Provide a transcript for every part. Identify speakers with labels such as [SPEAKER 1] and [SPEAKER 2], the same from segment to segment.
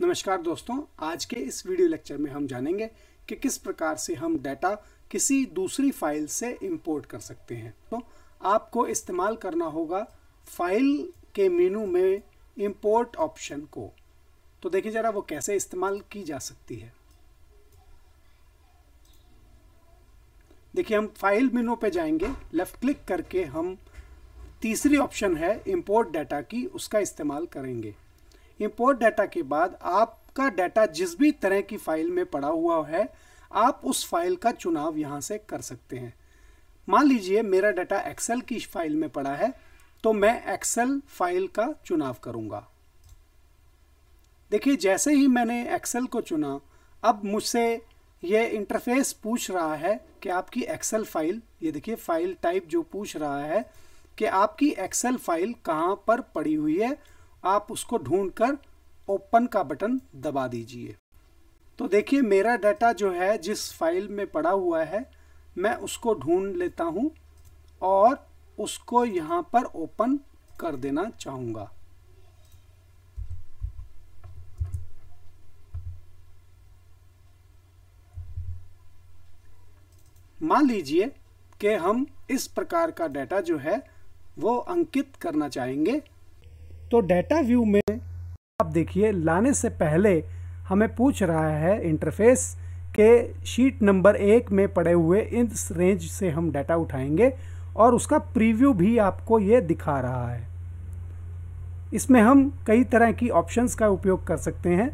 [SPEAKER 1] नमस्कार दोस्तों आज के इस वीडियो लेक्चर में हम जानेंगे कि किस प्रकार से हम डाटा किसी दूसरी फाइल से इंपोर्ट कर सकते हैं तो आपको इस्तेमाल करना होगा फाइल के मेनू में इंपोर्ट ऑप्शन को तो देखिए ज़रा वो कैसे इस्तेमाल की जा सकती है देखिए हम फाइल मेनू पे जाएंगे लेफ़्ट क्लिक करके हम तीसरी ऑप्शन है इंपोर्ट डाटा की उसका इस्तेमाल करेंगे इंपोर्ट डाटा के बाद आपका डाटा जिस भी तरह की फाइल में पड़ा हुआ है आप उस फाइल का चुनाव यहाँ से कर सकते हैं मान लीजिए मेरा डाटा एक्सेल की फाइल में पड़ा है तो मैं एक्सेल फाइल का चुनाव करूँगा देखिए जैसे ही मैंने एक्सेल को चुना अब मुझसे ये इंटरफेस पूछ रहा है कि आपकी एक्सेल फाइल ये देखिए फाइल टाइप जो पूछ रहा है कि आपकी एक्सेल फाइल कहाँ पर पड़ी हुई है आप उसको ढूंढकर ओपन का बटन दबा दीजिए तो देखिए मेरा डाटा जो है जिस फाइल में पड़ा हुआ है मैं उसको ढूंढ लेता हूं और उसको यहां पर ओपन कर देना चाहूंगा मान लीजिए कि हम इस प्रकार का डाटा जो है वो अंकित करना चाहेंगे तो डेटा व्यू में आप देखिए लाने से पहले हमें पूछ रहा है इंटरफेस के शीट नंबर एक में पड़े हुए इस रेंज से हम डाटा उठाएंगे और उसका प्रीव्यू भी आपको ये दिखा रहा है इसमें हम कई तरह की ऑप्शंस का उपयोग कर सकते हैं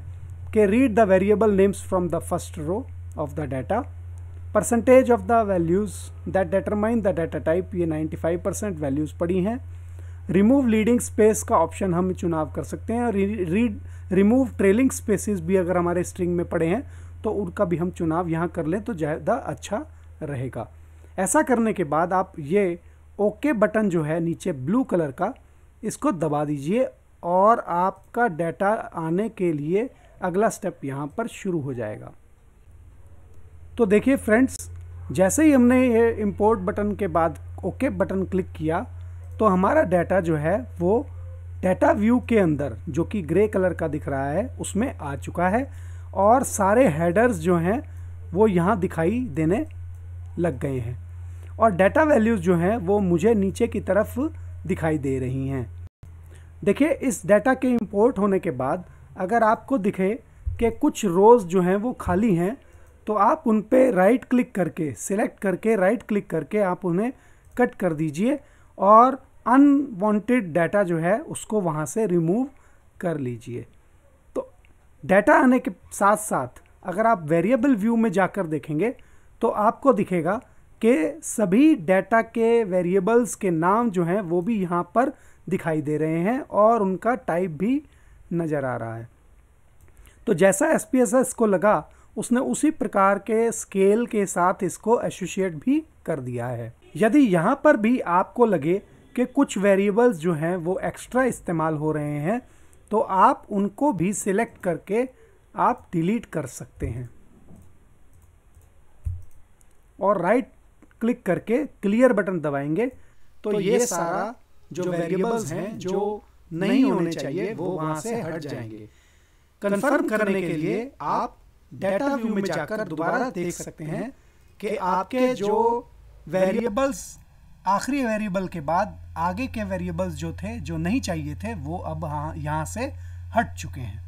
[SPEAKER 1] कि read the variable names from the first row of the data percentage of the values that determine the data type ये 95 परसेंट वैल्यूज़ पड़ी हैं रिमूव लीडिंग स्पेस का ऑप्शन हम चुनाव कर सकते हैं रीड रिमूव ट्रेलिंग स्पेसिस भी अगर हमारे स्ट्रिंग में पड़े हैं तो उनका भी हम चुनाव यहाँ कर लें तो ज़्यादा अच्छा रहेगा ऐसा करने के बाद आप ये ओके बटन जो है नीचे ब्लू कलर का इसको दबा दीजिए और आपका डाटा आने के लिए अगला स्टेप यहाँ पर शुरू हो जाएगा तो देखिए फ्रेंड्स जैसे ही हमने ये इम्पोर्ट बटन के बाद ओके बटन क्लिक किया तो हमारा डाटा जो है वो डाटा व्यू के अंदर जो कि ग्रे कलर का दिख रहा है उसमें आ चुका है और सारे हेडर्स जो हैं वो यहाँ दिखाई देने लग गए हैं और डाटा वैल्यूज़ जो हैं वो मुझे नीचे की तरफ दिखाई दे रही हैं देखिए इस डाटा के इंपोर्ट होने के बाद अगर आपको दिखे कि कुछ रोज़ जो हैं वो खाली हैं तो आप उन पर राइट क्लिक करके सिलेक्ट करके राइट क्लिक करके आप उन्हें कट कर दीजिए और अनवांटेड डाटा जो है उसको वहाँ से रिमूव कर लीजिए तो डाटा आने के साथ साथ अगर आप वेरिएबल व्यू में जाकर देखेंगे तो आपको दिखेगा कि सभी डाटा के वेरिएबल्स के नाम जो हैं वो भी यहाँ पर दिखाई दे रहे हैं और उनका टाइप भी नज़र आ रहा है तो जैसा एस पी एस एस को लगा उसने उसी प्रकार के स्केल के साथ इसको एसोशिएट भी कर दिया है यदि यहाँ पर भी आपको लगे के कुछ वेरिएबल्स जो हैं वो एक्स्ट्रा इस्तेमाल हो रहे हैं तो आप उनको भी सिलेक्ट करके आप डिलीट कर सकते हैं और राइट क्लिक करके क्लियर बटन दबाएंगे
[SPEAKER 2] तो, तो ये, ये सारा जो वेरिएबल्स हैं जो नहीं होने चाहिए वो वहाँ से हट जाएंगे
[SPEAKER 1] कन्फर्म करने के लिए आप डेटा व्यू में जाकर दोबारा देख सकते हैं कि आपके जो वेरिएबल्स आखिरी वेरिएबल के बाद आगे के वेरिएबल्स जो थे जो नहीं चाहिए थे वो अब हाँ, यहाँ से हट चुके हैं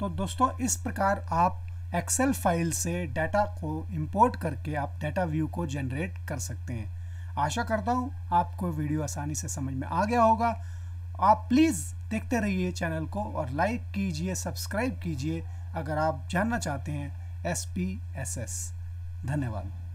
[SPEAKER 1] तो दोस्तों इस प्रकार आप एक्सेल फाइल से डाटा को इंपोर्ट करके आप डाटा व्यू को जनरेट कर सकते हैं आशा करता हूँ आपको वीडियो आसानी से समझ में आ गया होगा आप प्लीज़ देखते रहिए चैनल को और लाइक कीजिए सब्सक्राइब कीजिए अगर आप जानना चाहते हैं एस पी एस एस धन्यवाद